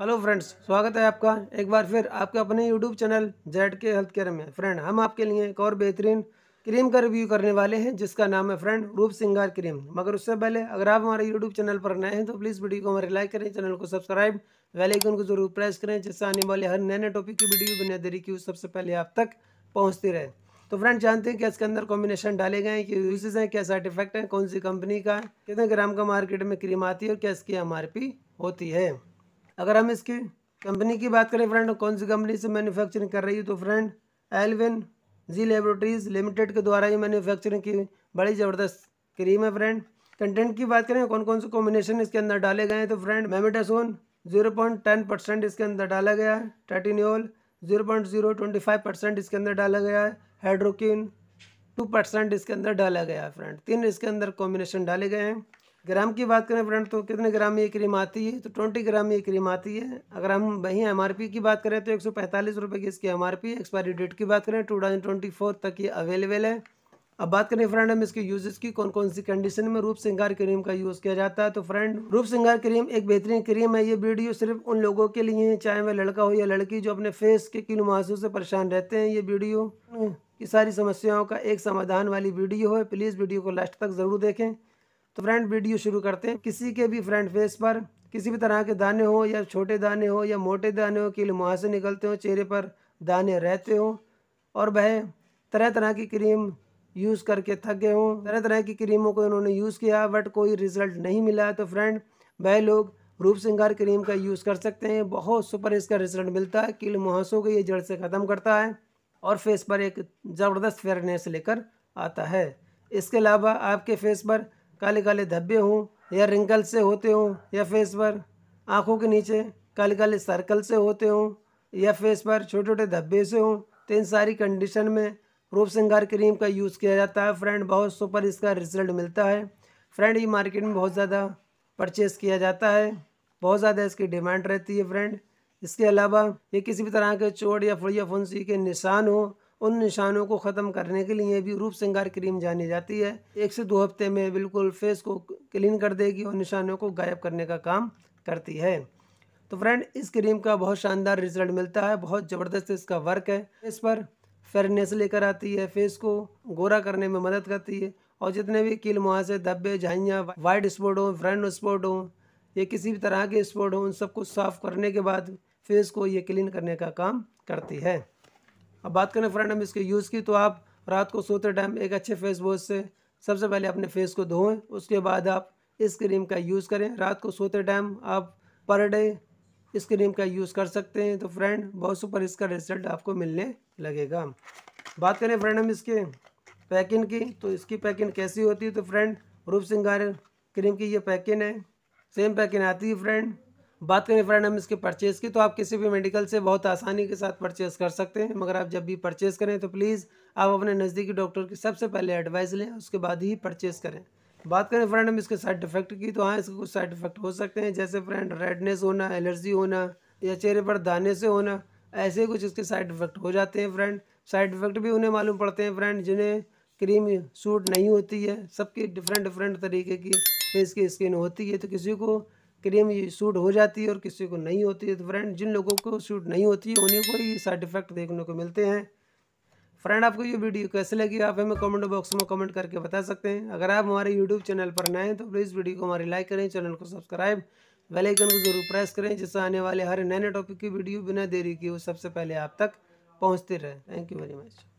hello friends स्वागत है आपका एक बार फिर आपके अपने YouTube channel Z K health care में फ्रेंड हम आपके लिए एक और बेहतरीन क्रीम का रिव्यू करने वाले हैं जिसका नाम है फ्रेंड रूप सिंगार क्रीम मगर उससे पहले अगर आप हमारे यूट्यूब चैनल पर नए हैं तो प्लीज़ वीडियो को हमारे लाइक करें चैनल को सब्सक्राइब वेलाइकन को जरूर प्रेस करें जिससे आने वाले हर नए नए टॉपिक की वीडियो बिना देरी की सबसे पहले आप तक पहुँचती रहे तो फ्रेंड जानते हैं कि इसके अंदर कॉम्बिनेशन डाले गए हैं कि यूजेज हैं क्या साइड इफेक्ट हैं कौन सी कंपनी का कितने ग्राम का मार्केट में क्रीम आती है और क्या इसकी एम होती है अगर हम इसकी कंपनी की बात करें फ्रेंड कौन सी कंपनी से मैन्युफैक्चरिंग कर रही है तो friend Elvin G laboratories limited के द्वारा ये मैन्युफैक्चरिंग की बड़ी ज़बरदस्त क्रीम है फ्रेंड कंटेंट की बात करें कौन कौन से कॉम्बिनेशन इसके अंदर डाले गए हैं तो friend mometasone zero point ten percent इसके अंदर डाला गया है टैटिनियोल zero point zero twenty five percent इसके अंदर डाला गया है हाइड्रोकिन टू परसेंट इसके अंदर डाला गया है फ्रेंड तीन इसके अंदर कॉम्बिनेशन डाले गए हैं ग्राम की बात करें फ्रेंड तो कितने ग्राम में ये क्रीम आती है तो ट्वेंटी ग्राम में ये क्रीम आती है अगर हम वहीं एम की बात करें तो एक सौ की इसकी एम एक्सपायरी डेट की बात करें टू तक ये अवेलेबल है अब बात करें फ्रेंड हम इसके यूजेस की कौन कौन सी कंडीशन में रूप सिंगार क्रीम का यूज़ किया जाता है तो फ्रेंड रूप सिंगार क्रीम एक बेहतरीन क्रीम है ये वीडियो सिर्फ उन लोगों के लिए है चाहे वह लड़का हो या लड़की जो अपने फेस के किन मासूस से परेशान रहते हैं ये वीडियो की सारी समस्याओं का एक समाधान वाली वीडियो है प्लीज़ वीडियो को लास्ट तक ज़रूर देखें तो फ्रेंड वीडियो शुरू करते हैं किसी के भी फ्रेंड फेस पर किसी भी तरह के दाने हो या छोटे दाने हो या मोटे दाने हो कील मुहासे से निकलते हो चेहरे पर दाने रहते हों और वह तरह तरह की क्रीम यूज़ करके थक गए हों तरह तरह की क्रीमों को इन्होंने यूज़ किया बट कोई रिज़ल्ट नहीं मिला तो फ्रेंड वह लोग रूप सिंगार क्रीम का यूज़ कर सकते हैं बहुत सुपर इसका रिज़ल्ट मिलता है कील मुहासों को ये जड़ से ख़त्म करता है और फेस पर एक ज़बरदस्त फेयरनेस लेकर आता है इसके अलावा आपके फेस पर काले काले धब्बे हों या रिंकल से होते हों या फेस पर आँखों के नीचे काले काले सर्कल से होते हों या फेस पर छोटे छोटे धब्बे से हों तो इन सारी कंडीशन में रूप श्रृंगार क्रीम का यूज़ किया जाता है फ्रेंड बहुत सुपर इसका रिजल्ट मिलता है फ्रेंड ये मार्केट में बहुत ज़्यादा परचेस किया जाता है बहुत ज़्यादा इसकी डिमांड रहती है फ्रेंड इसके अलावा ये किसी भी तरह के चोट या फुड़िया फुंसी के निशान हो उन निशानों को ख़त्म करने के लिए भी रूप श्रृंगार क्रीम जानी जाती है एक से दो हफ्ते में बिल्कुल फेस को क्लीन कर देगी और निशानों को गायब करने का काम करती है तो फ्रेंड इस क्रीम का बहुत शानदार रिजल्ट मिलता है बहुत ज़बरदस्त इसका वर्क है फेस पर फेरनेस लेकर आती है फेस को गोरा करने में मदद करती है और जितने भी कील मुहासे धब्बे झाइयाँ वाइट स्पॉट हों फ्रंट स्पॉट हों या किसी भी तरह के स्पॉट हों उन सबको साफ़ करने के बाद फेस को ये क्लीन करने का काम करती है अब बात करें फ्रेंड हम इसके यूज़ की तो आप रात को सोते टाइम एक अच्छे फेस वॉश से सबसे पहले अपने फेस को धोएं उसके बाद आप इस क्रीम का यूज़ करें रात को सोते टाइम आप पर डे इस क्रीम का यूज़ कर सकते हैं तो फ्रेंड बहुत सुपर इसका रिजल्ट आपको मिलने लगेगा बात करें फ्रेंड हम इसके पैकिंग की तो इसकी पैकिंग कैसी होती है तो फ्रेंड रूप सिंगार क्रीम की ये पैकिंग है सेम पैकिंग आती है फ्रेंड बात करें फ्रेंड हम इसके परचेज़ की तो आप किसी भी मेडिकल से बहुत आसानी के साथ परचेज़ कर सकते हैं मगर आप जब भी परचेज़ करें तो प्लीज़ आप अपने नज़दीकी डॉक्टर की सबसे पहले एडवाइस लें उसके बाद ही परचेज़ करें बात करें फ्रेंड हम इसके साइड इफ़ेक्ट की तो हाँ इसके कुछ साइड इफ़ेक्ट हो सकते हैं जैसे फ्रेंड रेडनेस होना एलर्जी होना या चेहरे पर दाने से होना ऐसे कुछ इसके साइड इफ़ेक्ट हो जाते हैं फ्रेंड साइड इफ़ेक्ट भी उन्हें मालूम पड़ते हैं फ्रेंड जिन्हें क्रीम सूट नहीं होती है सबकी डिफरेंट डिफरेंट तरीके की फेस की स्किन होती है तो किसी को क्रीम सूट हो जाती है और किसी को नहीं होती है तो फ्रेंड जिन लोगों को सूट नहीं होती है उन्हीं को ये साइड इफ़ेक्ट देखने को मिलते हैं फ्रेंड आपको ये वीडियो कैसे लगी आप हमें कमेंट बॉक्स में कमेंट करके बता सकते हैं अगर आप हमारे यूट्यूब चैनल पर नए हैं तो प्लीज़ वीडियो को हमारी लाइक करें चैनल को सब्सक्राइब बेल आइकन को जरूर प्रेस करें जिससे आने वाले हर नए नए टॉपिक की वीडियो बिना देरी की वो सबसे पहले आप तक पहुँचते रहे थैंक यू वेरी मच